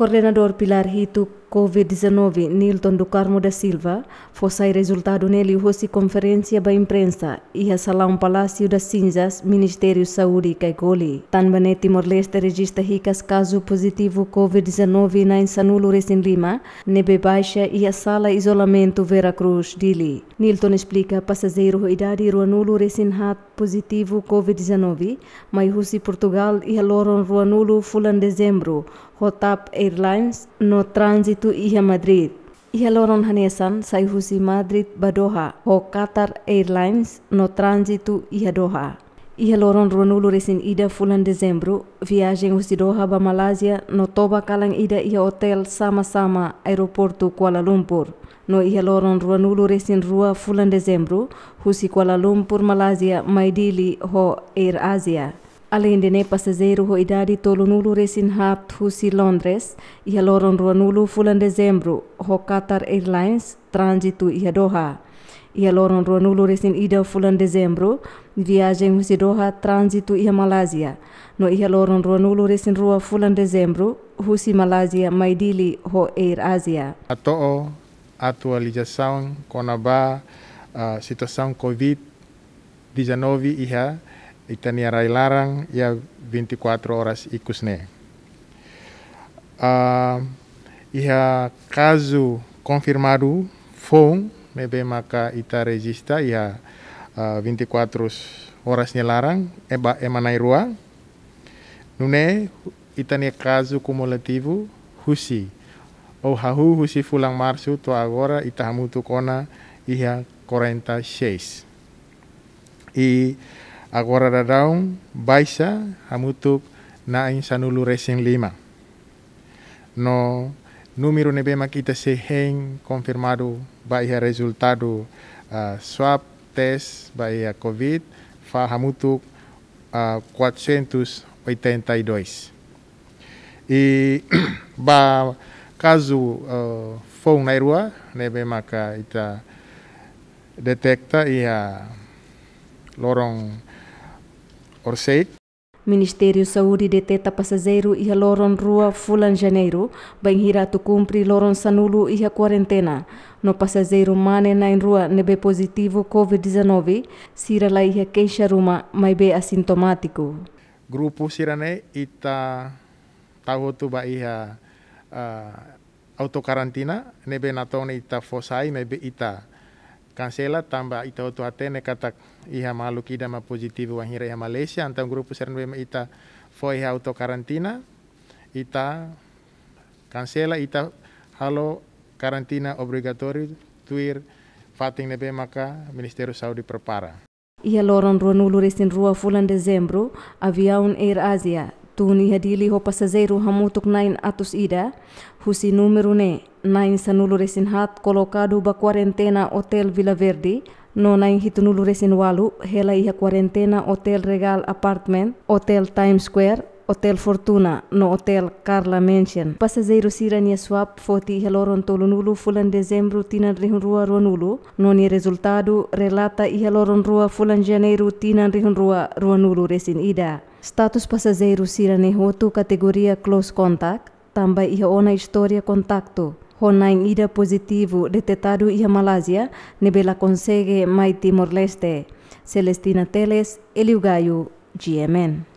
Coordenador Pilar Rito Covid-19, Nilton do Carmo da Silva, foi sair resultado nele hoje conferência da imprensa e a Salão Palácio das Cinzas, Ministério Saúde Caicoli. Também Timor-Leste registra ricas caso positivo Covid-19 na Insanulo, em Lima, Nebe Baixa e a Sala Isolamento Veracruz, Dili. Nilton explica passageiro idade Ruanulo, Hat positivo Covid-19, mas hoje Portugal e a Loron Ruanulo, fulan dezembro, Rotap e Airlines no transitu iha Madrid. Iha loron hanesan sai husi Madrid badoha ho Qatar Airlines no transitu iha Doha. Iha loron ronulu resin ida fulan Desembro, viajeng husi Doha ba Malaysia no toba kalang ida iha hotel sama-sama aeroportu Kuala Lumpur. No iha loron ronulu resin rua fulan Desembro, husi Kuala Lumpur Malaysia maidili ho Air Asia. Alendene passageiro ho tolu nulu resin hap husi Londres, ia loron nulu fulan dezembro ho Qatar Airlines transitu ia Doha. Ia loron nulu resin ida fulan dezembro, jeng husi Doha transitu ia Malaysia, No ia loron nulu resin rua fulan dezembro, husi mai dili ho Air Asia. Atoo saun konaba uh, Covid-19 ia arai larang ya 24 horas ikusne. Uh, ah, ia kazu konfirmadu phone, mebe maka ita regista ia uh, 24 horas ni larang eba emanai ruang? Nune itania kazu kumulativu husi. O hahu husi fulang marsu to agora ita hamutu kona ia 46. E I agora darão baixa amutup na insanulu recém lima. No número nebe makita se hen confirmado bahia resultado uh, swab test bahia covid fa hamutup uh, 482. E ba caso uh, eh, fong na rua nebe maka ita detecta ia uh, lorong Orseik. Ministério Saúde deteta Teta Passageiro e lorong Rua Fulan Janeiro, bem tukumpri lorong sanulu Sanulo e a quarentena. No passageiro Mane na Rua nebe positivo Covid-19, sira lá e a queixa ruma, mas be Grupo sirane ita tahu tu ba iha uh, autokarantina nebe natone ita fosai nebe ita kansela tamba ita otu atene katak iha malu kida ma positivo wang hira iha Malaysia antam grupo serenwe ita fo iha auto karantina ita kansela ita halo karantina obligatori tuir fating nebe maka ministeru Saudi prepara. Ia loron ruanulu resin rua fulan dezembro un Air Asia tuni hadili ho pasajeru hamutuk nain atus ida husi numero ne nain sanulu resin hat kolokadu ba kuarentena hotel Villa Verde no nain hitunulu resin walu hela iha kuarentena hotel Regal Apartment hotel Times Square Hotel Fortuna no Hotel Carla Mansion. Passageiro sira nia swap foti heloron tolunulu fulan dezembro tinan rihun rua ruanulu. No ni resultado relata i heloron rua fulan janeiro tinan rihun rua ruanulu resin ida. Status passageiro sira hotu categoria close contact, também ia ona história contacto. Honain ida positivo detetado ia Malásia, nebela consegue mai Timor-Leste. Celestina Teles, Eliugaio, GMN.